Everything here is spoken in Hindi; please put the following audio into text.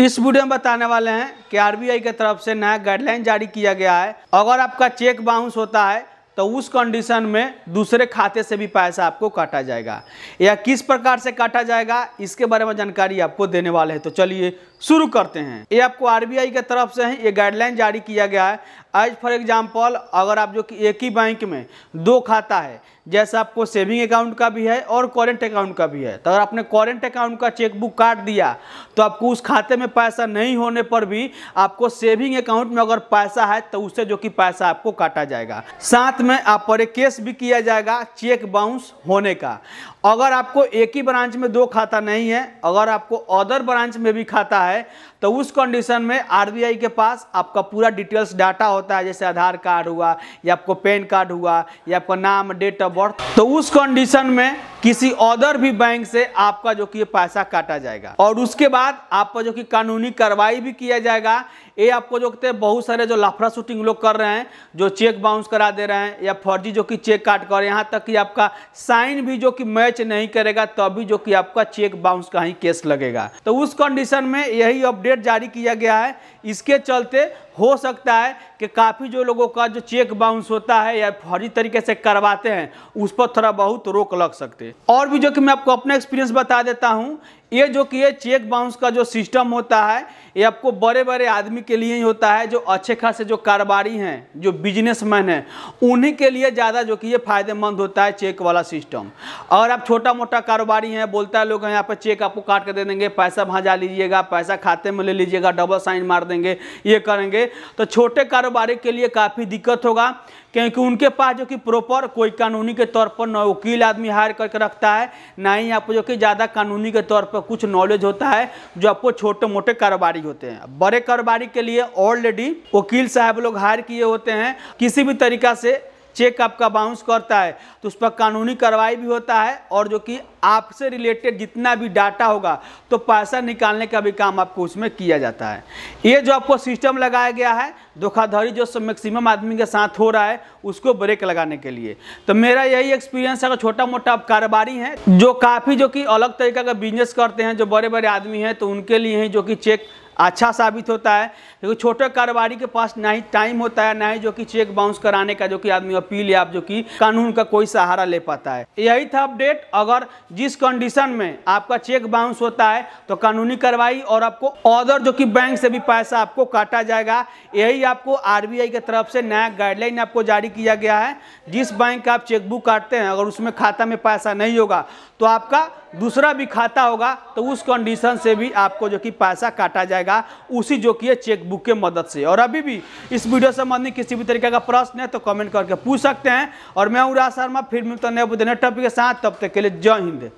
इस वीडियो में बताने वाले हैं कि आरबीआई की तरफ से नया गाइडलाइन जारी किया गया है अगर आपका चेक बाउंस होता है तो उस कंडीशन में दूसरे खाते से भी पैसा आपको काटा जाएगा या किस प्रकार से काटा जाएगा इसके बारे में जानकारी आपको देने वाले हैं तो चलिए शुरू करते हैं ये आपको आरबीआई के तरफ से है ये गाइडलाइन जारी किया गया है आज फॉर एग्जांपल अगर आप जो कि एक ही बैंक में दो खाता है जैसे आपको सेविंग अकाउंट का भी है और करेंट अकाउंट का भी है तो अगर आपने करेंट अकाउंट का चेकबुक काट दिया तो आपको उस खाते में पैसा नहीं होने पर भी आपको सेविंग अकाउंट में अगर पैसा है तो उससे जो कि पैसा आपको काटा जाएगा साथ में आप पर केस भी किया जाएगा चेक बाउंस होने का अगर आपको एक ही ब्रांच में दो खाता नहीं है अगर आपको अदर ब्रांच में भी खाता है तो उस कंडीशन में आरबीआई के पास आपका पूरा डिटेल्स डाटा होता है जैसे आधार कार्ड हुआ या आपको पैन कार्ड हुआ या आपका नाम डेट ऑफ बर्थ तो उस कंडीशन में किसी और भी बैंक से आपका जो कि पैसा काटा जाएगा और उसके बाद आपका जो कि कानूनी कार्रवाई भी किया जाएगा ये आपको जो कहते हैं बहुत सारे जो लफड़ा शूटिंग लोग कर रहे हैं जो चेक बाउंस करा दे रहे हैं या फर्जी जो कि चेक काट कर यहाँ तक कि आपका साइन भी जो कि मैच नहीं करेगा तभी जो कि आपका चेक बाउंस का ही केस लगेगा तो उस कंडीशन में यही अपडेट जारी किया गया है इसके चलते हो सकता है कि काफ़ी जो लोगों का जो चेक बाउंस होता है या फर्जी तरीके से करवाते हैं उस पर थोड़ा बहुत रोक लग सकते और भी जो कि मैं आपको अपना एक्सपीरियंस बता देता हूँ ये जो कि ये चेक बाउंस का जो सिस्टम होता है ये आपको बड़े बड़े आदमी के लिए ही होता है जो अच्छे खासे जो कारोबारी हैं जो बिजनेसमैन हैं उन्हीं के लिए ज़्यादा जो कि ये फायदेमंद होता है चेक वाला सिस्टम और आप छोटा मोटा कारोबारी हैं बोलता है लोग यहाँ पर चेक आपको काट कर दे देंगे पैसा वहाँ जा लीजिएगा पैसा खाते में ले लीजिएगा डबल साइन मार देंगे ये करेंगे तो छोटे कारोबारी के लिए काफ़ी दिक्कत होगा क्योंकि उनके पास जो कि प्रॉपर कोई कानूनी के तौर पर ना वकील आदमी हायर करके रखता है ना ही आप जो कि ज़्यादा कानूनी के तौर पर कुछ नॉलेज होता है जो आपको छोटे मोटे कारोबारी होते हैं बड़े कारोबारी के लिए ऑलरेडी वकील साहब लोग हायर किए होते हैं किसी भी तरीका से चेक आपका बाउंस करता है तो उस पर कानूनी कार्रवाई भी होता है और जो कि आपसे रिलेटेड जितना भी डाटा होगा तो पैसा निकालने का भी काम आपको उसमें किया जाता है ये जो आपको सिस्टम लगाया गया है धोखाधड़ी जो मैक्सिमम आदमी के साथ हो रहा है उसको ब्रेक लगाने के लिए तो मेरा यही एक्सपीरियंस है अगर छोटा मोटा कारोबारी हैं जो काफ़ी जो कि अलग तरीका का बिजनेस करते हैं जो बड़े बड़े आदमी हैं तो उनके लिए ही जो कि चेक अच्छा साबित होता है क्योंकि छोटे कारोबारी के पास ना ही टाइम होता है ना ही जो कि चेक बाउंस कराने का जो कि आदमी अपील या आप जो कि कानून का कोई सहारा ले पाता है यही था अपडेट अगर जिस कंडीशन में आपका चेक बाउंस होता है तो कानूनी कार्रवाई और आपको ऑर्डर जो कि बैंक से भी पैसा आपको काटा जाएगा यही ही आपको आरबीआई की तरफ से नया गाइडलाइन आपको जारी किया गया है जिस बैंक का आप चेकबुक काटते हैं अगर उसमें खाता में पैसा नहीं होगा तो आपका दूसरा भी खाता होगा तो उस कंडीशन से भी आपको जो कि पैसा काटा जाएगा उसी जो कि है चेकबुक के मदद से और अभी भी इस वीडियो संबंधी किसी भी तरीके का प्रश्न है तो कमेंट करके पूछ सकते हैं और मैं उरा शर्मा फिर मिलता नए बुधने टॉपिक के साथ तब तक के लिए जय हिंद